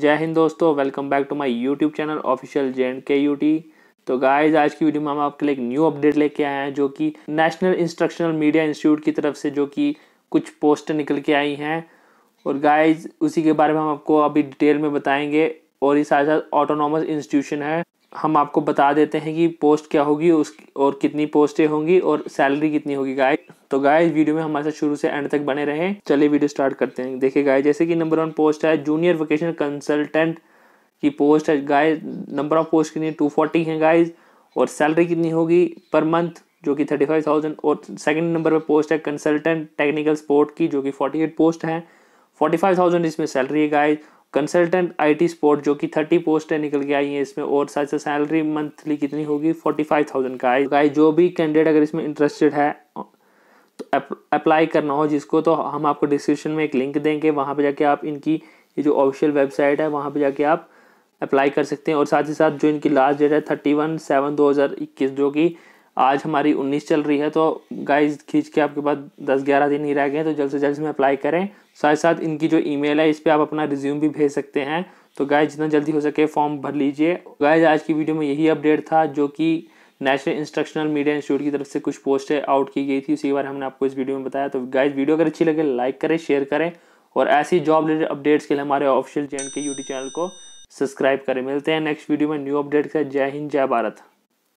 जय हिंद दोस्तों welcome back to my YouTube channel official J and K U T तो guys आज की वीडियो में हम आपके लिए एक न्यू अपडेट लेके आए हैं जो कि नेशनल इंस्ट्रक्शनल मीडिया इंस्टीट्यूट की तरफ से जो कि कुछ पोस्ट निकल के आई हैं और गाइज उसी के बारे में हम आपको अभी डिटेल में बताएंगे और ये साथ साथ ऑटोनॉमस इंस्टीट्यूशन है हम आपको बता देते हैं कि पोस्ट क्या होगी उस और कितनी पोस्टें होंगी और सैलरी कितनी होगी गाय तो गाय वीडियो में हमारे साथ शुरू से एंड तक बने रहें चलिए वीडियो स्टार्ट करते हैं देखिए गाय जैसे कि नंबर वन पोस्ट है जूनियर वोकेशन कंसल्टेंट की पोस्ट है गाय नंबर ऑफ पोस्ट कितनी टू फोर्टी है गाइज और सैलरी कितनी होगी पर मंथ जो कि थर्टी फाइव थाउजेंड और सेकेंड नंबर पर पोस्ट है कंसल्टेंट टेक्निकल सपोर्ट की जो कि फोर्टी एट पोस्ट है फोर्टी फाइव थाउजेंड इसमें सैलरी है गाइज कंसल्टेंट आईटी सपोर्ट जो कि थर्टी पोस्टें निकल के आई हैं इसमें और साथ साथ सैलरी मंथली कितनी होगी फोर्टी फाइव थाउजेंड का है जो भी कैंडिडेट अगर इसमें इंटरेस्टेड है तो अप्लाई करना हो जिसको तो हम आपको डिस्क्रिप्शन में एक लिंक देंगे वहाँ पर जाके आप इनकी ये जो ऑफिशियल वेबसाइट है वहाँ पर जाके आप अप्लाई कर सकते हैं और साथ ही साथ जो इनकी लास्ट डेट है थर्टी वन सेवन दो हज़ार इक्कीस जो कि आज हमारी उन्नीस चल रही है तो गाइज खींच के आपके पास दस ग्यारह दिन ही रह गए तो जल्द से जल्द इसमें अप्लाई करें साथ साथ इनकी जो ईमेल है इस पर आप अपना रिज्यूम भी भेज सकते हैं तो गाय जितना जल्दी हो सके फॉर्म भर लीजिए गाइज आज की वीडियो में यही अपडेट था जो कि नेशनल इंस्ट्रक्शनल मीडिया इंस्टीट्यूट की तरफ से कुछ पोस्ट आउट की गई थी उसी बारे हमने आपको इस वीडियो में बताया तो गाइज वीडियो अगर अच्छी लगे लाइक करें शेयर करें और ऐसी जॉब रिलेटेड अपडेट्स के लिए हमारे ऑफिशियल जे के यूट्यूब चैनल को सब्सक्राइब करें मिलते हैं नेक्स्ट वीडियो में न्यू अपडेट का जय हिंद जय भारत